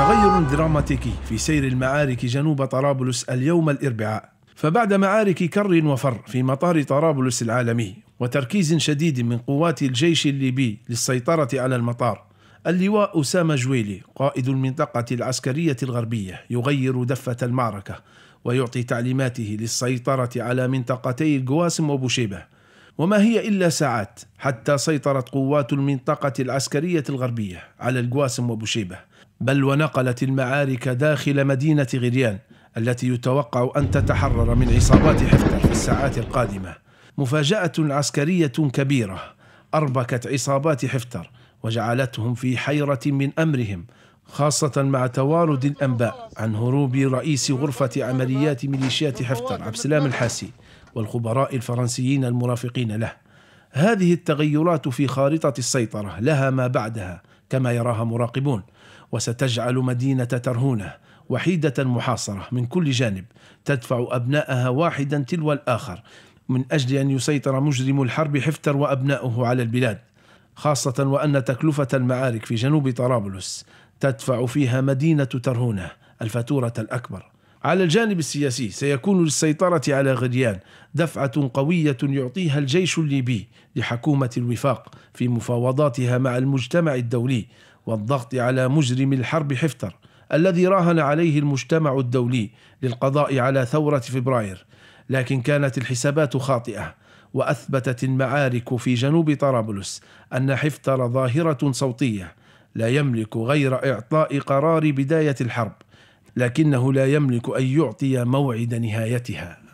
تغير دراماتيكي في سير المعارك جنوب طرابلس اليوم الاربعاء فبعد معارك كر وفر في مطار طرابلس العالمي وتركيز شديد من قوات الجيش الليبي للسيطره على المطار اللواء أسامة جويلي قائد المنطقة العسكرية الغربية يغير دفة المعركة ويعطي تعليماته للسيطرة على منطقتي القواسم وبوشيبة وما هي إلا ساعات حتى سيطرت قوات المنطقة العسكرية الغربية على القواسم وبوشيبة بل ونقلت المعارك داخل مدينة غريان التي يتوقع أن تتحرر من عصابات حفتر في الساعات القادمة مفاجأة عسكرية كبيرة أربكت عصابات حفتر وجعلتهم في حيرة من أمرهم خاصة مع توارد الأنباء عن هروب رئيس غرفة عمليات ميليشيات حفتر عبد السلام الحاسي والخبراء الفرنسيين المرافقين له هذه التغيرات في خارطة السيطرة لها ما بعدها كما يراها مراقبون وستجعل مدينة ترهونه وحيدة محاصرة من كل جانب تدفع أبنائها واحدا تلو الآخر من أجل أن يسيطر مجرم الحرب حفتر وأبناؤه على البلاد خاصة وأن تكلفة المعارك في جنوب طرابلس تدفع فيها مدينة ترهونة الفاتورة الأكبر على الجانب السياسي سيكون للسيطرة على غديان دفعة قوية يعطيها الجيش الليبي لحكومة الوفاق في مفاوضاتها مع المجتمع الدولي والضغط على مجرم الحرب حفتر الذي راهن عليه المجتمع الدولي للقضاء على ثورة فبراير لكن كانت الحسابات خاطئة وأثبتت المعارك في جنوب طرابلس أن حفتر ظاهرة صوتية لا يملك غير إعطاء قرار بداية الحرب لكنه لا يملك أن يعطي موعد نهايتها